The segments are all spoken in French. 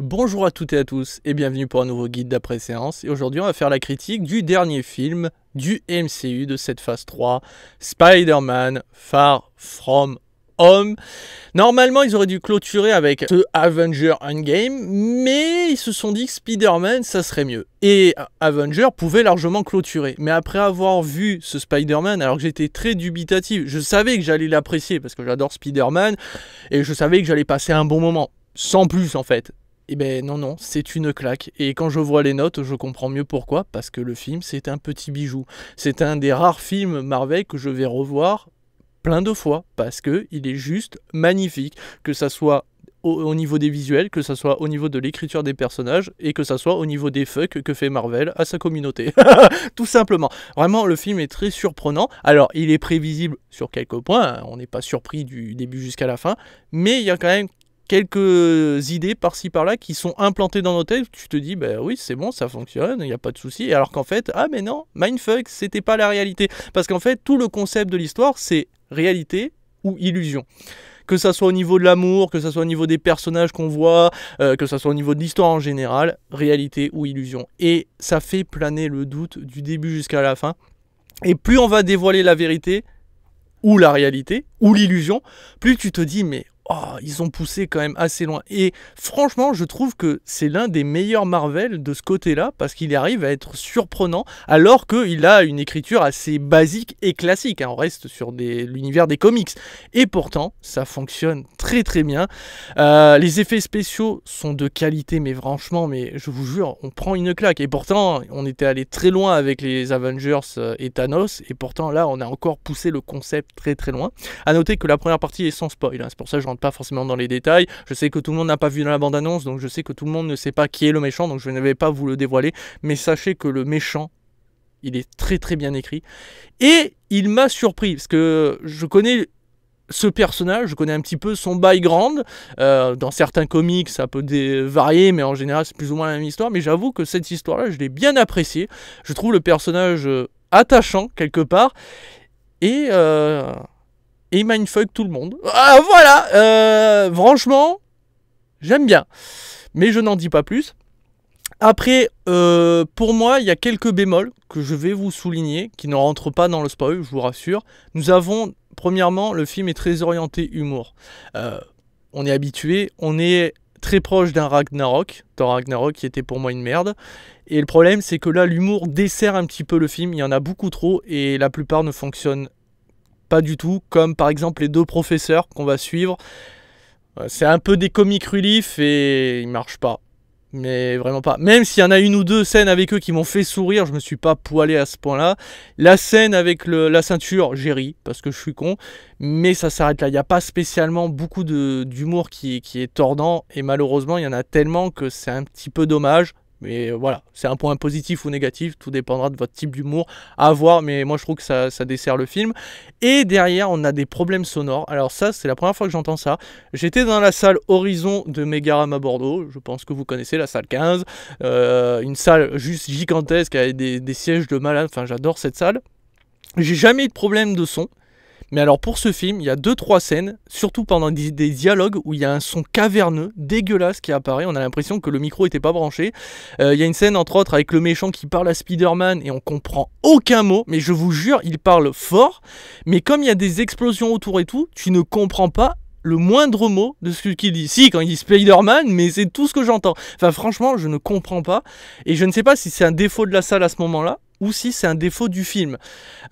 Bonjour à toutes et à tous et bienvenue pour un nouveau guide d'après-séance. Et aujourd'hui, on va faire la critique du dernier film du MCU de cette phase 3, Spider-Man Far From Home. Normalement, ils auraient dû clôturer avec The Avenger Endgame, mais ils se sont dit que Spider-Man, ça serait mieux. Et Avenger pouvait largement clôturer. Mais après avoir vu ce Spider-Man, alors que j'étais très dubitatif, je savais que j'allais l'apprécier parce que j'adore Spider-Man et je savais que j'allais passer un bon moment. Sans plus en fait. Eh ben non, non, c'est une claque. Et quand je vois les notes, je comprends mieux pourquoi, parce que le film, c'est un petit bijou. C'est un des rares films Marvel que je vais revoir plein de fois, parce que il est juste magnifique, que ça soit au, niveau des visuels, que ça soit au niveau de l'écriture des personnages, et que ça soit au niveau des fucks que fait Marvel à sa communauté. Tout simplement. Vraiment, le film est très surprenant. Alors, il est prévisible sur quelques points, hein. on n'est pas surpris du début jusqu'à la fin, mais il y a quand même quelques idées par-ci par-là qui sont implantées dans nos têtes. Tu te dis, ben bah, oui, c'est bon, ça fonctionne, il n'y a pas de souci. Alors qu'en fait, ah mais non, mindfuck, c'était pas la réalité. Parce qu'en fait, tout le concept de l'histoire, c'est réalité ou illusion que ça soit au niveau de l'amour, que ça soit au niveau des personnages qu'on voit, euh, que ça soit au niveau de l'histoire en général, réalité ou illusion. Et ça fait planer le doute du début jusqu'à la fin. Et plus on va dévoiler la vérité, ou la réalité, ou l'illusion, plus tu te dis mais Oh, ils ont poussé quand même assez loin. Et franchement, je trouve que c'est l'un des meilleurs Marvel de ce côté-là, parce qu'il arrive à être surprenant, alors qu'il a une écriture assez basique et classique. Hein, on reste sur l'univers des comics. Et pourtant, ça fonctionne très très bien. Euh, les effets spéciaux sont de qualité, mais franchement, mais je vous jure, on prend une claque. Et pourtant, on était allé très loin avec les Avengers euh, et Thanos, et pourtant là, on a encore poussé le concept très très loin. À noter que la première partie est sans spoil, hein, c'est pour ça que j'en pas forcément dans les détails. Je sais que tout le monde n'a pas vu dans la bande-annonce, donc je sais que tout le monde ne sait pas qui est le méchant, donc je ne vais pas vous le dévoiler. Mais sachez que le méchant, il est très très bien écrit. Et il m'a surpris, parce que je connais ce personnage, je connais un petit peu son background. Euh, dans certains comics, ça peut varier, mais en général, c'est plus ou moins la même histoire. Mais j'avoue que cette histoire-là, je l'ai bien appréciée. Je trouve le personnage euh, attachant, quelque part. Et... Euh, et mindfuck tout le monde. Ah, voilà euh, Franchement, j'aime bien. Mais je n'en dis pas plus. Après, euh, pour moi, il y a quelques bémols que je vais vous souligner, qui ne rentrent pas dans le spoil, je vous rassure. Nous avons, premièrement, le film est très orienté humour. Euh, on est habitué, on est très proche d'un Ragnarok, Dans Ragnarok qui était pour moi une merde. Et le problème, c'est que là, l'humour dessert un petit peu le film, il y en a beaucoup trop, et la plupart ne fonctionnent pas du tout, comme par exemple les deux professeurs qu'on va suivre. Euh, c'est un peu des comiques relief et ils marchent pas. Mais vraiment pas. Même s'il y en a une ou deux scènes avec eux qui m'ont fait sourire, je me suis pas poilé à ce point-là. La scène avec la ceinture, j'ai ri parce que je suis con. Mais ça s'arrête là. Il n'y a pas spécialement beaucoup d'humour qui est tordant. Et malheureusement, il y en a tellement que c'est un petit peu dommage. Mais voilà, c'est un point positif ou négatif, tout dépendra de votre type d'humour à voir, mais moi je trouve que ça, dessert le film. Et derrière, on a des problèmes sonores. Alors ça, c'est la première fois que j'entends ça. J'étais dans la salle Horizon de à Bordeaux, je pense que vous connaissez la salle 15, euh, une salle juste gigantesque avec des, des sièges de malade, enfin j'adore cette salle. J'ai jamais eu de problème de son, mais alors pour ce film, il y a deux trois scènes, surtout pendant des, dialogues où il y a un son caverneux, dégueulasse qui apparaît. On a l'impression que le micro n'était pas branché. Euh, il y a une scène entre autres avec le méchant qui parle à Spider-Man et on comprend aucun mot. Mais je vous jure, il parle fort. Mais comme il y a des explosions autour et tout, tu ne comprends pas le moindre mot de ce qu'il dit. Si, quand il dit Spider-Man, mais c'est tout ce que j'entends. Enfin, franchement, je ne comprends pas. Et je ne sais pas si c'est un défaut de la salle à ce moment-là, ou si c'est un défaut du film.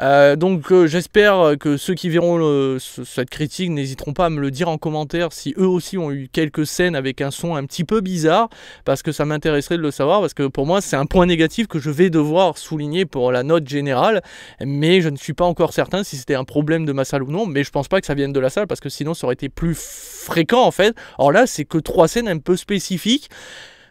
Euh, donc euh, j'espère que ceux qui verront euh, cette critique n'hésiteront pas à me le dire en commentaire si eux aussi ont eu quelques scènes avec un son un petit peu bizarre, parce que ça m'intéresserait de le savoir, parce que pour moi c'est un point négatif que je vais devoir souligner pour la note générale, mais je ne suis pas encore certain si c'était un problème de ma salle ou non, mais je pense pas que ça vienne de la salle, parce que sinon ça aurait été plus fréquent en fait. Or là c'est que trois scènes un peu spécifiques.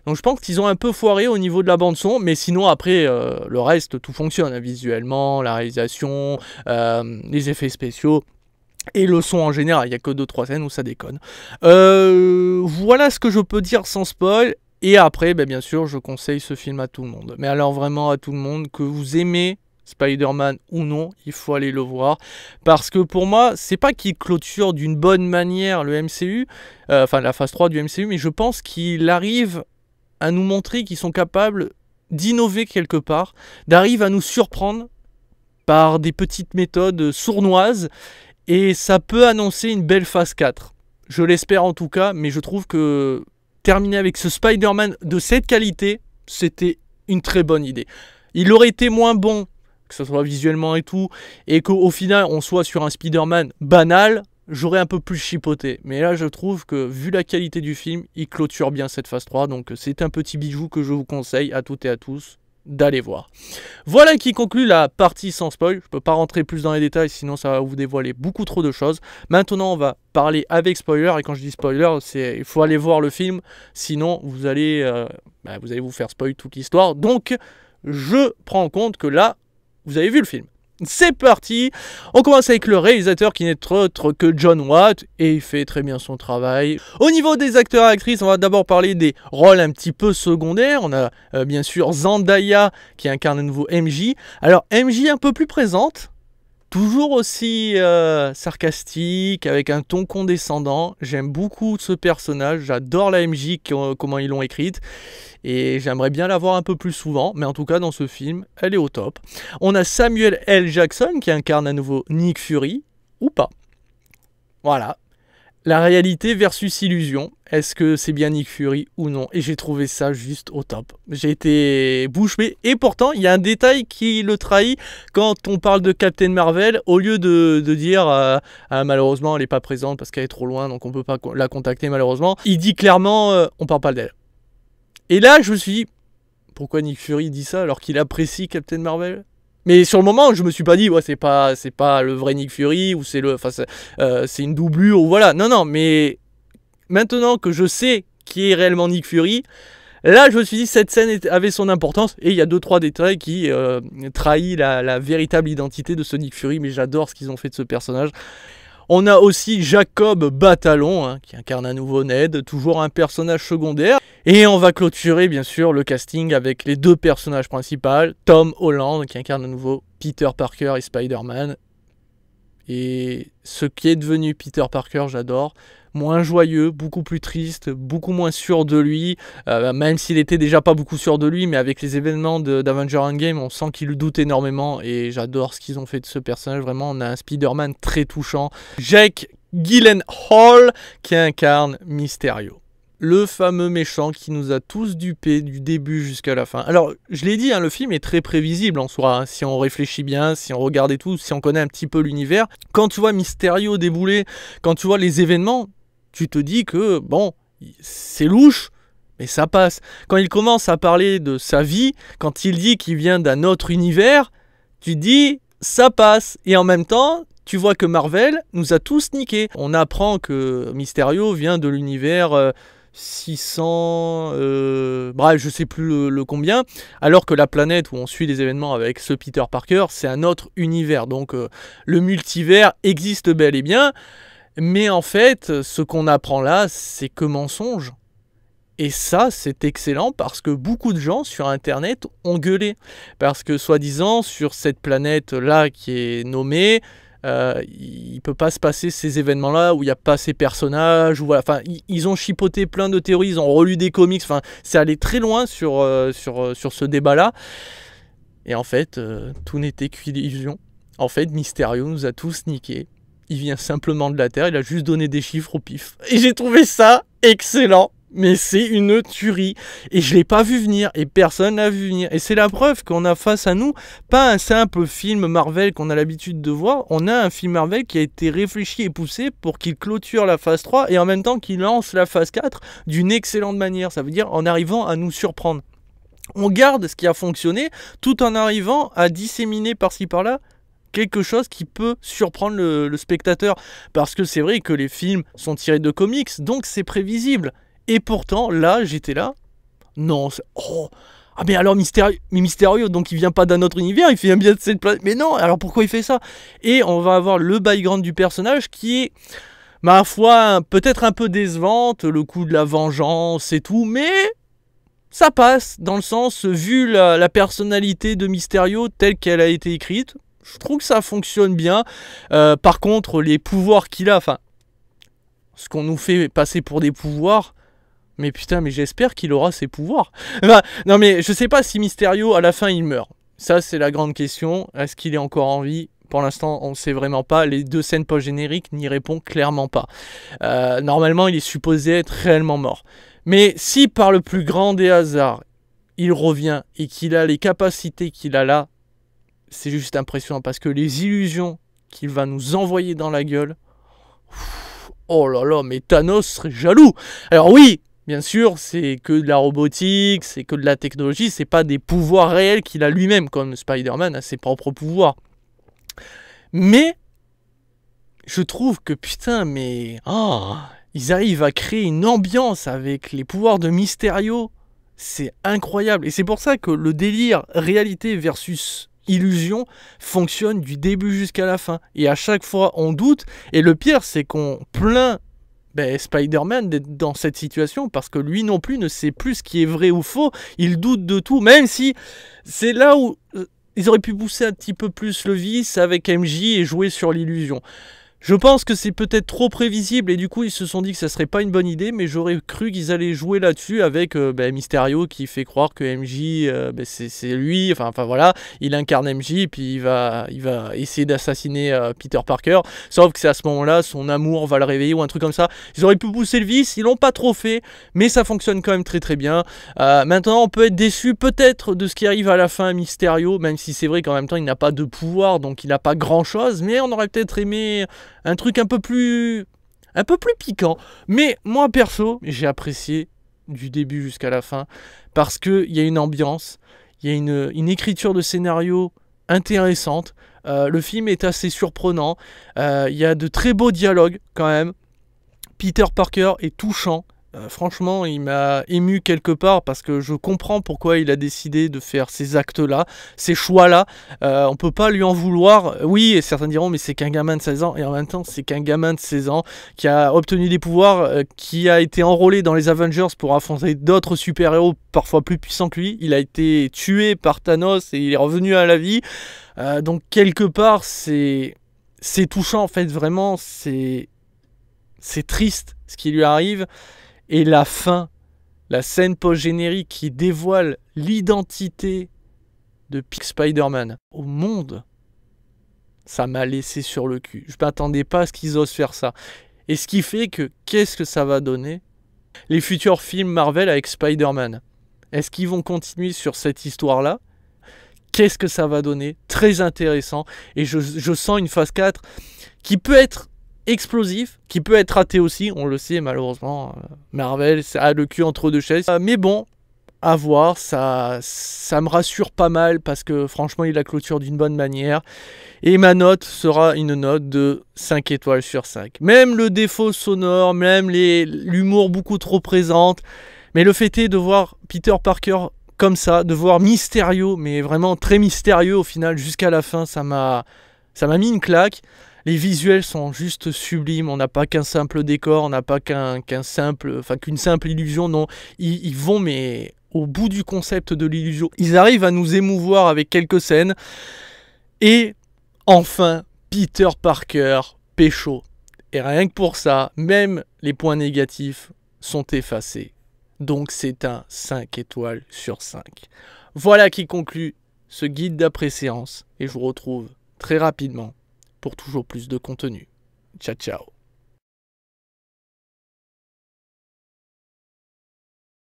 Donc je pense qu'ils ont un peu foiré au niveau de la bande son, mais sinon après euh, le reste tout fonctionne hein, visuellement, la réalisation, euh, les effets spéciaux. Et le son en général, il n'y a que 2-3 scènes où ça déconne. Euh, voilà ce que je peux dire sans spoil. Et après, ben, bien sûr, je conseille ce film à tout le monde. Mais alors vraiment à tout le monde, que vous aimez Spider-Man ou non, il faut aller le voir. Parce que pour moi, c'est pas qu'il clôture d'une bonne manière le MCU, enfin la phase 3 du MCU, mais je pense qu'il arrive à nous montrer qu'ils sont capables d'innover quelque part, d'arriver à nous surprendre par des petites méthodes sournoises, et ça peut annoncer une belle phase 4. Je l'espère en tout cas, mais je trouve que terminer avec ce Spider-Man de cette qualité, c'était une très bonne idée. Il aurait été moins bon, que ce soit visuellement et tout, et qu'au final on soit sur un Spider-Man banal, j'aurais un peu plus chipoté. Mais là, je trouve que, vu la qualité du film, il clôture bien cette phase 3. Donc, euh, c'est un petit bijou que je vous conseille à toutes et à tous d'aller voir. Voilà qui conclut la partie sans spoil. Je ne peux pas rentrer plus dans les détails, sinon ça va vous dévoiler beaucoup trop de choses. Maintenant, on va parler avec spoiler. Et quand je dis spoiler, c'est il faut aller voir le film, sinon vous allez, euh, bah, vous allez vous faire spoil toute l'histoire. Donc, je prends en compte que là, vous avez vu le film. C'est parti On commence avec le réalisateur qui n'est autre que John Watt et il fait très bien son travail. Au niveau des acteurs et actrices, on va d'abord parler des rôles un petit peu secondaires. On a euh, bien sûr Zendaya qui incarne un nouveau MJ. Alors MJ un peu plus présente, Toujours aussi euh, sarcastique, avec un ton condescendant. J'aime beaucoup ce personnage. J'adore la MJ, comment ils l'ont écrite. Et j'aimerais bien la voir un peu plus souvent. Mais en tout cas, dans ce film, elle est au top. On a Samuel L. Jackson qui incarne à nouveau Nick Fury, ou pas. Voilà, la réalité versus illusion. Est-ce que c'est bien Nick Fury ou non Et j'ai trouvé ça juste au top. J'ai été bouche bée. Et pourtant, il y a un détail qui le trahit. Quand on parle de Captain Marvel, au lieu de, dire euh, ah, malheureusement, elle n'est pas présente parce qu'elle est trop loin, donc on ne peut pas la contacter malheureusement, il dit clairement euh, on parle pas d'elle. Et là, je me suis dit pourquoi Nick Fury dit ça alors qu'il apprécie Captain Marvel mais sur le moment, je me suis pas dit, ouais, c'est pas, c'est pas le vrai Nick Fury ou c'est le, enfin, euh, c'est une doublure ou voilà. Non, non, mais maintenant que je sais qui est réellement Nick Fury, Là, je me suis dit, cette scène avait son importance, et il y a deux trois détails qui euh, trahissent la, la, véritable identité de Sonic Fury, mais j'adore ce qu'ils ont fait de ce personnage. On a aussi Jacob Batalon, hein, qui incarne à nouveau Ned, toujours un personnage secondaire. Et on va clôturer bien sûr le casting avec les deux personnages principaux, Tom Holland, qui incarne à nouveau Peter Parker et Spider-Man, et ce qui est devenu Peter Parker, j'adore. Moins joyeux, beaucoup plus triste, beaucoup moins sûr de lui, euh, même s'il était déjà pas beaucoup sûr de lui, mais avec les événements d'Avenger Endgame, on sent qu'il le doute énormément et j'adore ce qu'ils ont fait de ce personnage. Vraiment, on a un Spider-Man très touchant. Jake Gyllenhaal qui incarne Mysterio le fameux méchant qui nous a tous dupés du début jusqu'à la fin. Alors, je l'ai dit, hein, le film est très prévisible en soi, hein. si on réfléchit bien, si on regarde et tout, si on connaît un petit peu l'univers. Quand tu vois Mysterio débouler, quand tu vois les événements, tu te dis que, bon, c'est louche, mais ça passe. Quand il commence à parler de sa vie, quand il dit qu'il vient d'un autre univers, tu dis, ça passe. Et en même temps, tu vois que Marvel nous a tous niqués. On apprend que Mysterio vient de l'univers... Euh, 600, euh, bref, bah, je sais plus le, combien, alors que la planète où on suit les événements avec ce Peter Parker, c'est un autre univers. Donc euh, le multivers existe bel et bien, mais en fait, ce qu'on apprend là, c'est que mensonge. Et ça, c'est excellent parce que beaucoup de gens sur Internet ont gueulé. Parce que, soi-disant, sur cette planète-là qui est nommée, il euh, il peut pas se passer ces événements-là où il n'y a pas ces personnages. ou enfin, ils ont chipoté plein de théories, ils ont relu des comics. Enfin, c'est allé très loin sur, euh, sur, euh, sur ce débat-là. Et en fait, tout n'était qu'illusion. En fait, Mysterio nous a tous niqués. Il vient simplement de la Terre, il a juste donné des chiffres au pif. Et j'ai trouvé ça excellent mais c'est une tuerie. Et je l'ai pas vu venir, et personne n'a vu venir. Et c'est la preuve qu'on a face à nous pas un simple film Marvel qu'on a l'habitude de voir, on a un film Marvel qui a été réfléchi et poussé pour qu'il clôture la phase 3 et en même temps qu'il lance la phase 4 d'une excellente manière. Ça veut dire en arrivant à nous surprendre. On garde ce qui a fonctionné tout en arrivant à disséminer par-ci par-là quelque chose qui peut surprendre le spectateur. Parce que c'est vrai que les films sont tirés de comics, donc c'est prévisible. Et pourtant, là, j'étais là. Non, oh, ah mais alors mystérieux, donc il vient pas d'un autre univers, il fait un bien de cette planète. Mais non, alors pourquoi il fait ça Et on va avoir le background du personnage qui est, ma foi, peut-être un peu décevante, le coup de la vengeance et tout, mais ça passe dans le sens, vu la, personnalité de Mysterio telle qu'elle a été écrite, je trouve que ça fonctionne bien. Euh, par contre, les pouvoirs qu'il a, enfin, ce qu'on nous fait passer pour des pouvoirs, mais putain, mais j'espère qu'il aura ses pouvoirs. non, mais je sais pas si Mysterio, à la fin, il meurt. Ça, c'est la grande question. Est-ce qu'il est encore en vie pour l'instant, on ne sait vraiment pas. Les deux scènes post-génériques n'y répondent clairement pas. Euh, normalement, il est supposé être réellement mort. Mais si par le plus grand des hasards, il revient et qu'il a les capacités qu'il a là, c'est juste impressionnant parce que les illusions qu'il va nous envoyer dans la gueule. oh là là, mais Thanos serait jaloux. Alors oui, Bien sûr, c'est que de la robotique, c'est que de la technologie, c'est pas des pouvoirs réels qu'il a lui-même, comme Spider-Man a ses propres pouvoirs. Mais, je trouve que putain, mais. Oh, ils arrivent à créer une ambiance avec les pouvoirs de Mysterio. C'est incroyable. Et c'est pour ça que le délire réalité versus illusion fonctionne du début jusqu'à la fin. Et à chaque fois, on doute. Et le pire, c'est qu'on plaint ben, Spider-Man d'être dans cette situation parce que lui non plus ne sait plus ce qui est vrai ou faux. Il doute de tout, même si c'est là où euh, ils auraient pu pousser un petit peu plus le vice avec MJ et jouer sur l'illusion. Je pense que c'est peut-être trop prévisible et du coup ils se sont dit que ça serait pas une bonne idée, mais j'aurais cru qu'ils allaient jouer là-dessus avec euh, ben, Mysterio qui fait croire que MJ euh, ben, c'est lui, enfin, voilà, il incarne MJ et puis il va, essayer d'assassiner euh, Peter Parker, sauf que c'est à ce moment-là son amour va le réveiller ou un truc comme ça. Ils auraient pu pousser le vice, ils l'ont pas trop fait, mais ça fonctionne quand même très très bien. maintenant on peut être déçu peut-être de ce qui arrive à la fin à Mysterio, même si c'est vrai qu'en même temps il n'a pas de pouvoir donc il n'a pas grand-chose, mais on aurait peut-être aimé un truc un peu plus un peu plus piquant. Mais moi perso, j'ai apprécié du début jusqu'à la fin parce qu'il y a une ambiance, il y a une, écriture de scénario intéressante. Euh, le film est assez surprenant. Euh, il y a de très beaux dialogues quand même. Peter Parker est touchant euh, franchement, il m'a ému quelque part parce que je comprends pourquoi il a décidé de faire ces actes-là, ces choix-là. On euh, on peut pas lui en vouloir. Oui, et certains diront, mais c'est qu'un gamin de 16 ans. Et en même temps, c'est qu'un gamin de 16 ans qui a obtenu des pouvoirs, euh, qui a été enrôlé dans les Avengers pour affronter d'autres super-héros parfois plus puissants que lui. Il a été tué par Thanos et il est revenu à la vie. donc, quelque part, c'est. touchant en fait, vraiment, c'est triste ce qui lui arrive. Et la fin, la scène post-générique qui dévoile l'identité de Spider-Man au monde, ça m'a laissé sur le cul. Je ne m'attendais pas à ce qu'ils osent faire ça. Et ce qui fait que qu'est-ce que ça va donner Les futurs films Marvel avec Spider-Man. Est-ce qu'ils vont continuer sur cette histoire-là Qu'est-ce que ça va donner Très intéressant. Et je, je sens une phase 4 qui peut être explosif, qui peut être raté aussi, on le sait malheureusement. Euh, Marvel a le cul entre deux chaises. Euh, mais bon, à voir, ça, ça me rassure pas mal parce que franchement, il la clôture d'une bonne manière. Et ma note sera une note de 5 étoiles sur 5. Même le défaut sonore, même l'humour beaucoup trop présente. Mais le fait est de voir Peter Parker comme ça, de voir mystérieux, mais vraiment très mystérieux au final jusqu'à la fin, ça m'a ça m'a mis une claque les visuels sont juste sublimes. On n'a pas qu'un simple décor, on n'a pas qu'un simple, enfin qu'une simple illusion. Non, ils, ils vont mais au bout du concept de l'illusion. Ils arrivent à nous émouvoir avec quelques scènes. Et enfin, Peter Parker, pécho. Et rien que pour ça, même les points négatifs sont effacés. Donc c'est un 5 étoiles sur 5. Voilà qui conclut ce guide d'après-séance. Et je vous retrouve très rapidement pour toujours plus de contenu. Ciao ciao